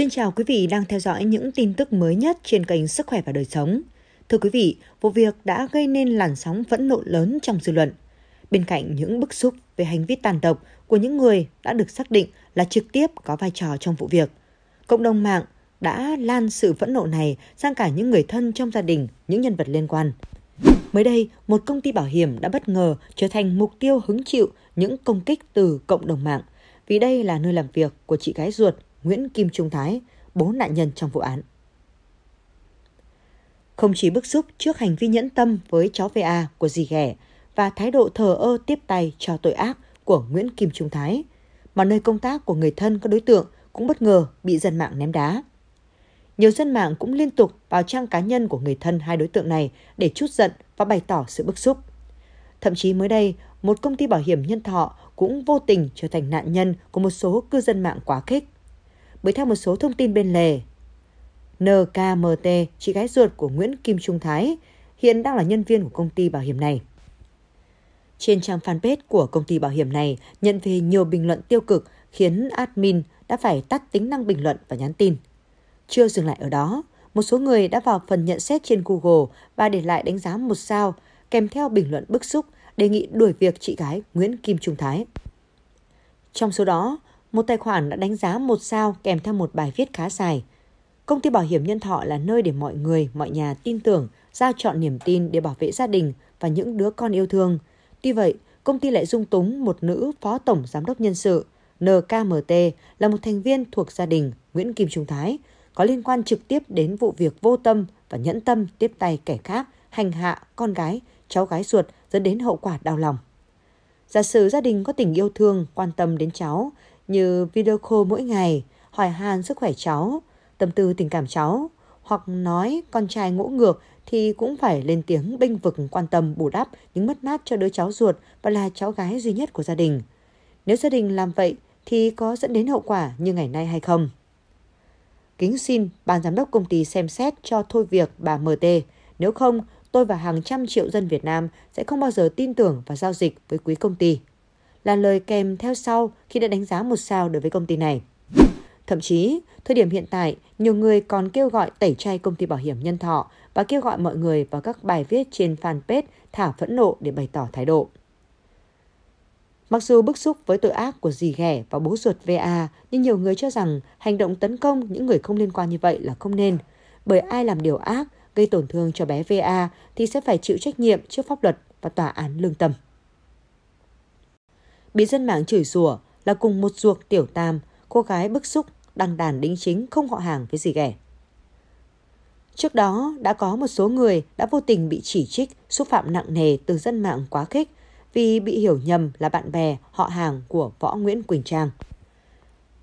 Xin chào quý vị đang theo dõi những tin tức mới nhất trên kênh Sức khỏe và đời sống. Thưa quý vị, vụ việc đã gây nên làn sóng phẫn nộ lớn trong dư luận. Bên cạnh những bức xúc về hành vi tàn độc của những người đã được xác định là trực tiếp có vai trò trong vụ việc, cộng đồng mạng đã lan sự phẫn nộ này sang cả những người thân trong gia đình, những nhân vật liên quan. Mới đây, một công ty bảo hiểm đã bất ngờ trở thành mục tiêu hứng chịu những công kích từ cộng đồng mạng vì đây là nơi làm việc của chị gái ruột Nguyễn Kim Trung Thái, bố nạn nhân trong vụ án. Không chỉ bức xúc trước hành vi nhẫn tâm với cháu VA của dì ghẻ và thái độ thờ ơ tiếp tay cho tội ác của Nguyễn Kim Trung Thái, mà nơi công tác của người thân các đối tượng cũng bất ngờ bị dân mạng ném đá. Nhiều dân mạng cũng liên tục vào trang cá nhân của người thân hai đối tượng này để chút giận và bày tỏ sự bức xúc. Thậm chí mới đây, một công ty bảo hiểm nhân thọ cũng vô tình trở thành nạn nhân của một số cư dân mạng quá khích bởi theo một số thông tin bên lề. NKMT, chị gái ruột của Nguyễn Kim Trung Thái, hiện đang là nhân viên của công ty bảo hiểm này. Trên trang fanpage của công ty bảo hiểm này nhận về nhiều bình luận tiêu cực khiến admin đã phải tắt tính năng bình luận và nhắn tin. Chưa dừng lại ở đó, một số người đã vào phần nhận xét trên Google và để lại đánh giá một sao kèm theo bình luận bức xúc đề nghị đuổi việc chị gái Nguyễn Kim Trung Thái. Trong số đó, một tài khoản đã đánh giá một sao kèm theo một bài viết khá dài. Công ty bảo hiểm nhân thọ là nơi để mọi người, mọi nhà tin tưởng, giao chọn niềm tin để bảo vệ gia đình và những đứa con yêu thương. Tuy vậy, công ty lại dung túng một nữ phó tổng giám đốc nhân sự, NKMT, là một thành viên thuộc gia đình Nguyễn Kim Trung Thái, có liên quan trực tiếp đến vụ việc vô tâm và nhẫn tâm tiếp tay kẻ khác hành hạ con gái, cháu gái ruột dẫn đến hậu quả đau lòng. Giả sử gia đình có tình yêu thương, quan tâm đến cháu, như video call mỗi ngày, hỏi han sức khỏe cháu, tâm tư tình cảm cháu, hoặc nói con trai ngỗ ngược thì cũng phải lên tiếng bênh vực quan tâm bù đắp những mất mát cho đứa cháu ruột và là cháu gái duy nhất của gia đình. Nếu gia đình làm vậy thì có dẫn đến hậu quả như ngày nay hay không? Kính xin ban giám đốc công ty xem xét cho thôi việc bà MT, nếu không tôi và hàng trăm triệu dân Việt Nam sẽ không bao giờ tin tưởng và giao dịch với quý công ty là lời kèm theo sau khi đã đánh giá một sao đối với công ty này. Thậm chí, thời điểm hiện tại, nhiều người còn kêu gọi tẩy chay công ty bảo hiểm nhân thọ và kêu gọi mọi người vào các bài viết trên fanpage thả phẫn nộ để bày tỏ thái độ. Mặc dù bức xúc với tội ác của dì ghẻ và bố ruột VA, nhưng nhiều người cho rằng hành động tấn công những người không liên quan như vậy là không nên, bởi ai làm điều ác gây tổn thương cho bé VA thì sẽ phải chịu trách nhiệm trước pháp luật và tòa án lương tâm bị dân mạng chửi rủa là cùng một ruột tiểu tam, cô gái bức xúc, đăng đàn đính chính không họ hàng với gì ghẻ. Trước đó, đã có một số người đã vô tình bị chỉ trích, xúc phạm nặng nề từ dân mạng quá khích vì bị hiểu nhầm là bạn bè, họ hàng của võ Nguyễn Quỳnh Trang.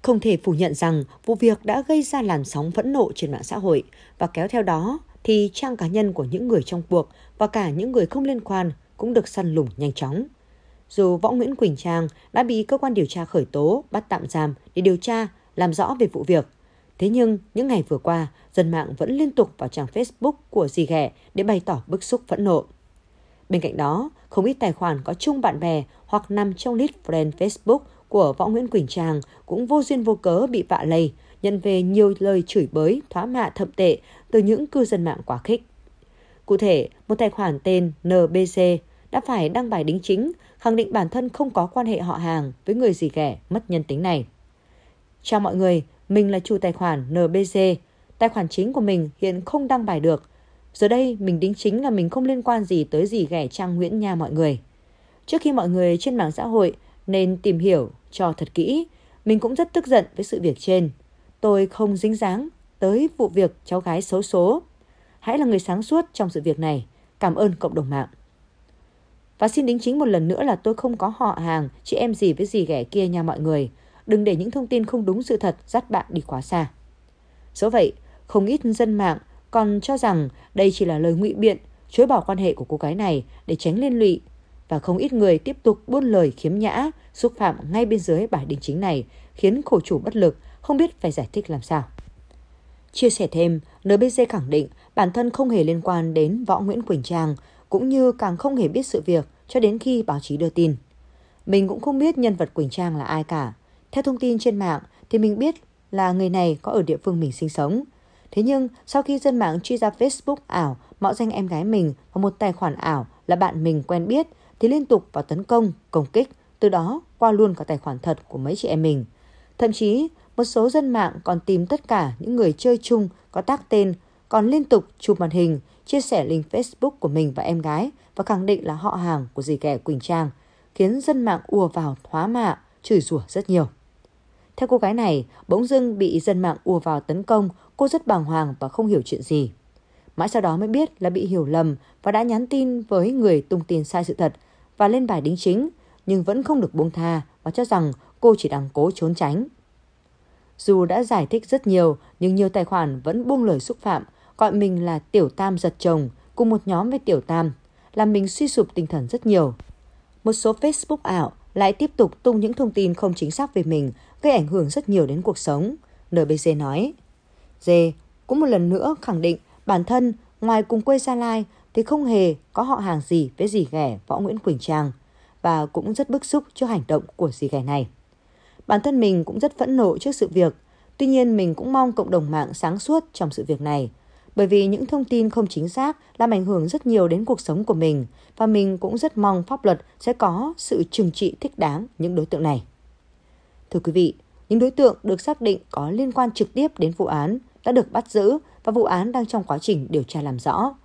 Không thể phủ nhận rằng vụ việc đã gây ra làn sóng phẫn nộ trên mạng xã hội và kéo theo đó thì trang cá nhân của những người trong cuộc và cả những người không liên quan cũng được săn lùng nhanh chóng dù võ Nguyễn Quỳnh Trang đã bị cơ quan điều tra khởi tố, bắt tạm giam để điều tra, làm rõ về vụ việc. Thế nhưng, những ngày vừa qua, dân mạng vẫn liên tục vào trang Facebook của dì ghẻ để bày tỏ bức xúc phẫn nộ. Bên cạnh đó, không ít tài khoản có chung bạn bè hoặc nằm trong list friend Facebook của võ Nguyễn Quỳnh Trang cũng vô duyên vô cớ bị vạ lây, nhận về nhiều lời chửi bới, thóa mạ thậm tệ từ những cư dân mạng quá khích. Cụ thể, một tài khoản tên NBC đã phải đăng bài đính chính, khẳng định bản thân không có quan hệ họ hàng với người gì ghẻ mất nhân tính này. Chào mọi người, mình là chủ tài khoản NBG. Tài khoản chính của mình hiện không đăng bài được. Giờ đây mình đính chính là mình không liên quan gì tới gì ghẻ trang Nguyễn Nha mọi người. Trước khi mọi người trên mạng xã hội nên tìm hiểu cho thật kỹ, mình cũng rất tức giận với sự việc trên. Tôi không dính dáng tới vụ việc cháu gái xấu số. Hãy là người sáng suốt trong sự việc này. Cảm ơn cộng đồng mạng. Và xin đính chính một lần nữa là tôi không có họ hàng, chị em gì với gì ghẻ kia nha mọi người. Đừng để những thông tin không đúng sự thật dắt bạn đi quá xa. Dẫu vậy, không ít dân mạng còn cho rằng đây chỉ là lời ngụy biện, chối bỏ quan hệ của cô gái này để tránh liên lụy. Và không ít người tiếp tục buôn lời khiếm nhã, xúc phạm ngay bên dưới bài đính chính này, khiến khổ chủ bất lực, không biết phải giải thích làm sao. Chia sẻ thêm, NBC khẳng định bản thân không hề liên quan đến Võ Nguyễn Quỳnh Trang, cũng như càng không hề biết sự việc cho đến khi báo chí đưa tin. Mình cũng không biết nhân vật Quỳnh Trang là ai cả. Theo thông tin trên mạng thì mình biết là người này có ở địa phương mình sinh sống. Thế nhưng sau khi dân mạng truy ra Facebook ảo mạo danh em gái mình và một tài khoản ảo là bạn mình quen biết thì liên tục vào tấn công, công kích, từ đó qua luôn cả tài khoản thật của mấy chị em mình. Thậm chí, một số dân mạng còn tìm tất cả những người chơi chung có tác tên, còn liên tục chụp màn hình, chia sẻ link Facebook của mình và em gái và khẳng định là họ hàng của dì ghẻ Quỳnh Trang, khiến dân mạng ùa vào thóa mạ, chửi rủa rất nhiều. Theo cô gái này, bỗng dưng bị dân mạng ùa vào tấn công, cô rất bàng hoàng và không hiểu chuyện gì. Mãi sau đó mới biết là bị hiểu lầm và đã nhắn tin với người tung tin sai sự thật và lên bài đính chính, nhưng vẫn không được buông tha và cho rằng cô chỉ đang cố trốn tránh. Dù đã giải thích rất nhiều, nhưng nhiều tài khoản vẫn buông lời xúc phạm gọi mình là Tiểu Tam giật chồng cùng một nhóm với Tiểu Tam, làm mình suy sụp tinh thần rất nhiều. Một số Facebook ảo lại tiếp tục tung những thông tin không chính xác về mình, gây ảnh hưởng rất nhiều đến cuộc sống, NBC nói. Dê cũng một lần nữa khẳng định bản thân ngoài cùng quê Gia Lai thì không hề có họ hàng gì với dì ghẻ võ Nguyễn Quỳnh Trang và cũng rất bức xúc trước hành động của dì ghẻ này. Bản thân mình cũng rất phẫn nộ trước sự việc, tuy nhiên mình cũng mong cộng đồng mạng sáng suốt trong sự việc này, bởi vì những thông tin không chính xác làm ảnh hưởng rất nhiều đến cuộc sống của mình và mình cũng rất mong pháp luật sẽ có sự trừng trị thích đáng những đối tượng này. Thưa quý vị, những đối tượng được xác định có liên quan trực tiếp đến vụ án đã được bắt giữ và vụ án đang trong quá trình điều tra làm rõ.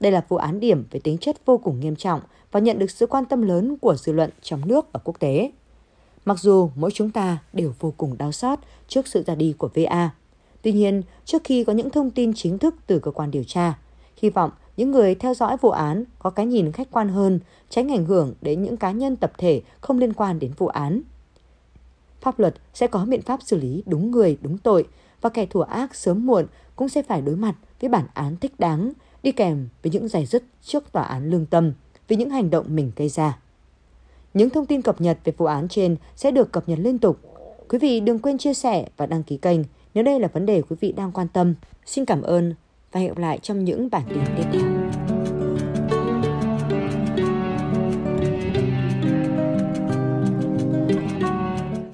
Đây là vụ án điểm với tính chất vô cùng nghiêm trọng và nhận được sự quan tâm lớn của dư luận trong nước và quốc tế. Mặc dù mỗi chúng ta đều vô cùng đau xót trước sự ra đi của VA, Tuy nhiên, trước khi có những thông tin chính thức từ cơ quan điều tra, hy vọng những người theo dõi vụ án có cái nhìn khách quan hơn, tránh ảnh hưởng đến những cá nhân tập thể không liên quan đến vụ án. Pháp luật sẽ có biện pháp xử lý đúng người, đúng tội và kẻ thù ác sớm muộn cũng sẽ phải đối mặt với bản án thích đáng, đi kèm với những giải dứt trước tòa án lương tâm vì những hành động mình gây ra. Những thông tin cập nhật về vụ án trên sẽ được cập nhật liên tục. Quý vị đừng quên chia sẻ và đăng ký kênh nếu đây là vấn đề quý vị đang quan tâm, xin cảm ơn và hẹn gặp lại trong những bản tin tiếp theo.